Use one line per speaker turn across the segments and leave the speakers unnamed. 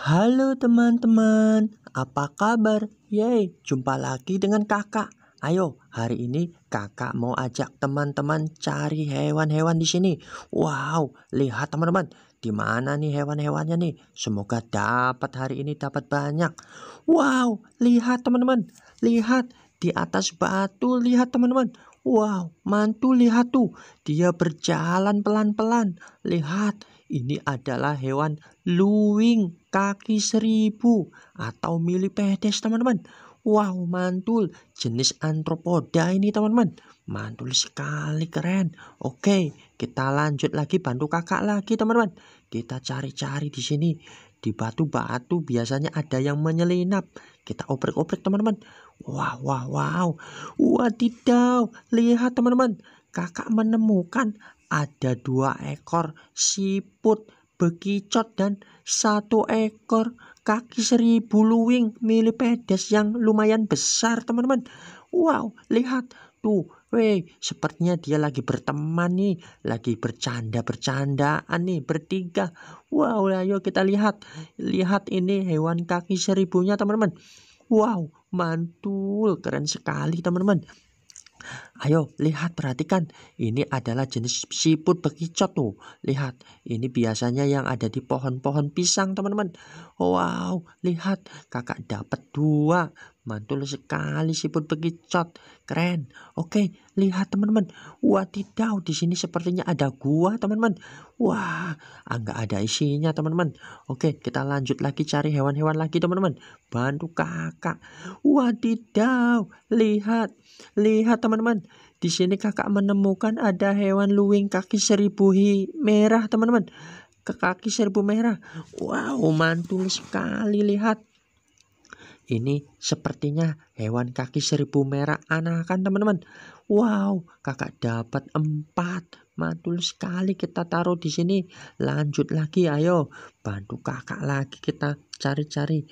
Halo teman-teman, apa kabar? Yeay, jumpa lagi dengan kakak. Ayo, hari ini kakak mau ajak teman-teman cari hewan-hewan di sini. Wow, lihat teman-teman, di mana nih hewan-hewannya nih? Semoga dapat hari ini dapat banyak. Wow, lihat teman-teman, lihat di atas batu, lihat teman-teman. Wow, mantul lihat tuh, dia berjalan pelan-pelan. Lihat, ini adalah hewan luwing kaki seribu atau pedes teman-teman. Wow, mantul. Jenis antropoda ini teman-teman. Mantul sekali, keren. Oke, kita lanjut lagi bantu kakak lagi teman-teman. Kita cari-cari di sini. Di batu-batu biasanya ada yang menyelinap. Kita oprek-oprek teman-teman. Wah, wah, wow. wah Wadidaw. Lihat teman-teman. Kakak menemukan ada dua ekor siput bekicot dan satu ekor kaki seribu luwing milipedes yang lumayan besar teman-teman. Wow, lihat Tuh, weh, sepertinya dia lagi berteman nih, lagi bercanda-bercandaan nih, bertiga. Wow, ayo kita lihat. Lihat ini hewan kaki seribunya, teman-teman. Wow, mantul, keren sekali, teman-teman. Ayo lihat perhatikan, ini adalah jenis siput bekicot tuh. Lihat, ini biasanya yang ada di pohon-pohon pisang teman-teman. Wow, lihat kakak dapat dua. Mantul sekali siput bekicot, keren. Oke, lihat teman-teman. Wah tidak, di sini sepertinya ada gua teman-teman. Wah, ah, nggak ada isinya teman-teman. Oke, kita lanjut lagi cari hewan-hewan lagi teman-teman. Bantu kakak. Wah tidak, lihat, lihat teman-teman di sini kakak menemukan ada hewan luwing kaki seribu hi merah teman-teman. Kaki seribu merah. Wow mantul sekali lihat. Ini sepertinya hewan kaki seribu merah anakan teman-teman. Wow kakak dapat empat. Mantul sekali kita taruh di sini. Lanjut lagi ayo. Bantu kakak lagi kita cari-cari.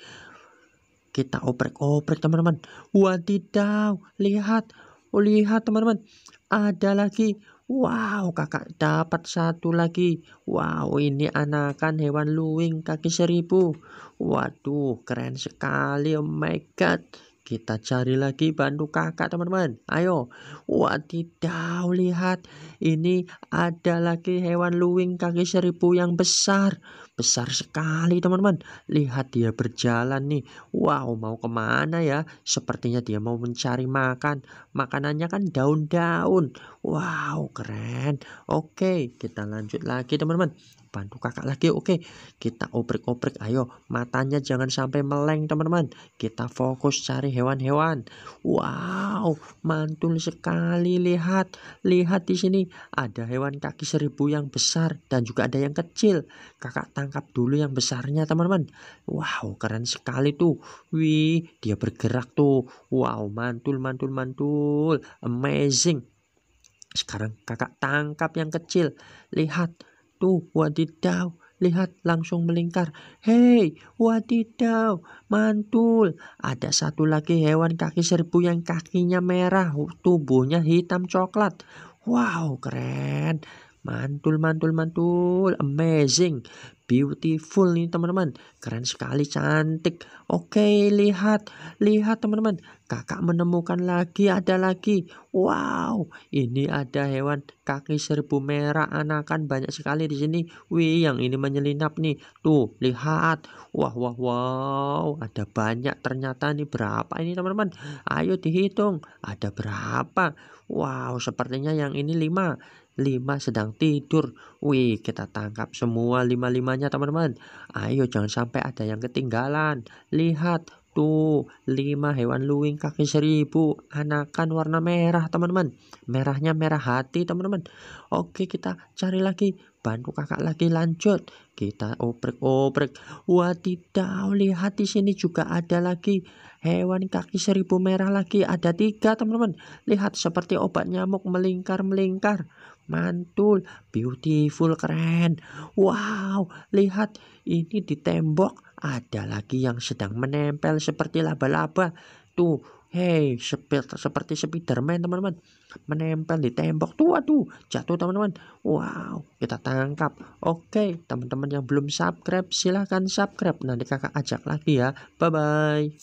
Kita oprek-oprek teman-teman. Wadidaw lihat Oh, lihat teman-teman, ada lagi. Wow, kakak dapat satu lagi. Wow, ini anakan hewan luwing kaki seribu. Waduh, keren sekali. Oh my God. Kita cari lagi bantu kakak teman-teman. Ayo. Wadidaw, lihat. Ini ada lagi hewan luwing kaki seribu yang besar besar sekali teman-teman lihat dia berjalan nih wow mau kemana ya sepertinya dia mau mencari makan makanannya kan daun-daun wow keren oke kita lanjut lagi teman-teman bantu kakak lagi oke kita oprek-oprek ayo matanya jangan sampai meleng teman-teman kita fokus cari hewan-hewan wow mantul sekali lihat lihat di sini ada hewan kaki seribu yang besar dan juga ada yang kecil kakak tang tangkap dulu yang besarnya teman-teman wow keren sekali tuh wih dia bergerak tuh wow mantul mantul mantul amazing sekarang kakak tangkap yang kecil lihat tuh wadidaw lihat langsung melingkar. Hei, wadidaw, mantul. Ada satu lagi hewan kaki serbu yang kakinya merah, tubuhnya hitam coklat. Wow, keren. Mantul, mantul, mantul. Amazing beautiful nih teman-teman keren sekali cantik oke lihat lihat teman-teman kakak menemukan lagi ada lagi wow ini ada hewan kaki serbu merah anakan banyak sekali di sini wih yang ini menyelinap nih tuh lihat wah wah wow ada banyak ternyata nih berapa ini teman-teman ayo dihitung ada berapa wow sepertinya yang ini 5 lima sedang tidur. Wih, kita tangkap semua lima-limanya teman-teman. Ayo jangan sampai ada yang ketinggalan. Lihat, Tuh, lima hewan luwing kaki seribu anakan warna merah teman-teman merahnya merah hati teman-teman oke kita cari lagi bantu kakak lagi lanjut kita oprek-oprek wah tidak lihat di sini juga ada lagi hewan kaki seribu merah lagi ada tiga teman-teman lihat seperti obat nyamuk melingkar-melingkar mantul, beautiful, keren. Wow, lihat ini di tembok ada lagi yang sedang menempel seperti laba-laba. Tuh, Hey, seperti, seperti Spiderman teman-teman Menempel di tembok tua tuh Jatuh teman-teman Wow, kita tangkap Oke, teman-teman yang belum subscribe silahkan subscribe Nanti kakak ajak lagi ya Bye-bye